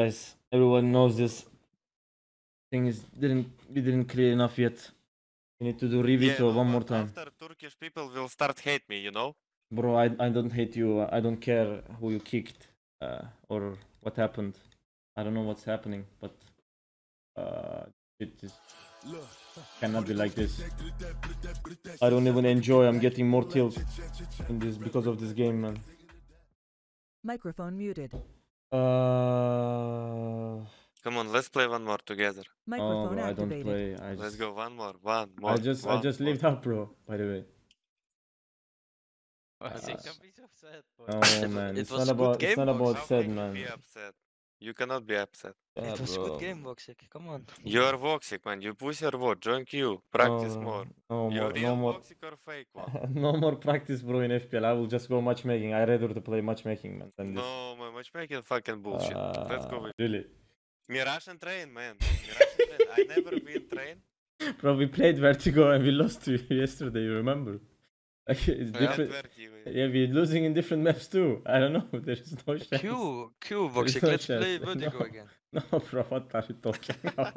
guys. Everyone knows this. Thing is didn't we didn't clear enough yet. We need to do revisit yeah, one more time. After Turkish people will start hate me, you know. Bro, I I don't hate you. I don't care who you kicked uh, or what happened. I don't know what's happening, but uh, it cannot be like this. I don't even enjoy. I'm getting more tilt in this because of this game, man. Microphone muted. Uh, Come on, let's play one more together. Oh, Microphone oh, I don't play. I Let's just, go one more, one more. I just, I just lived up, bro. By the way. Ah, so sad, Oh man, it's not about, it's not about sad, man. Be upset. You cannot be upset. Yeah, it was bro. good game, Voxic. Come on. You are Voxic, man. You push your what? Join you Practice no, more. No You're real no Voxic or fake one. no more practice, bro, in FPL. I will just go matchmaking. I rather to play matchmaking, man. Than this. No, my matchmaking fucking bullshit. Uh, Let's go ah, with Really? Me Russian train, man. Me Russian train. I never been trained. Bro, we played Vertigo and we lost to you yesterday, you remember? it's different. Yeah, we're losing in different maps too. I don't know. There is no chance. Q, Q, Voxic, no let's chance. play Vertigo no, again. No, bro, what are you talking about?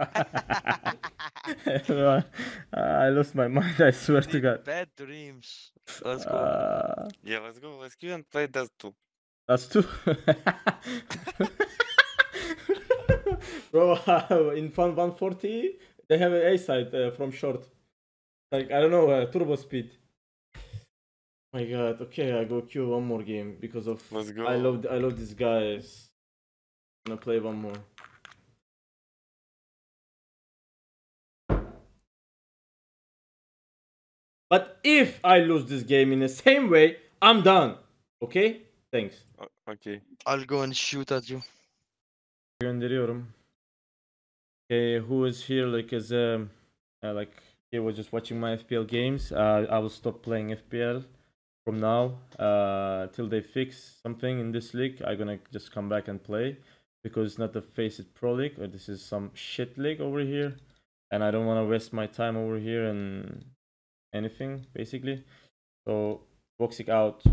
I lost my mind, I swear Deep to God. Bad dreams. Let's go. Uh, yeah, let's go. Let's go and play Dust 2. Dust 2? bro, in Fun 140, they have an A side uh, from short. Like, I don't know, uh, turbo speed my god, okay, I go queue one more game because of Let's go. I love I love these guys. I'm gonna play one more. But if I lose this game in the same way, I'm done. Okay? Thanks. Okay. I'll go and shoot at you. Okay, who is here like as um uh, like he was just watching my FPL games. Uh, I will stop playing FPL from now uh, till they fix something in this league. I'm gonna just come back and play because it's not the Face It Pro League or this is some shit league over here, and I don't want to waste my time over here and anything basically. So boxing out.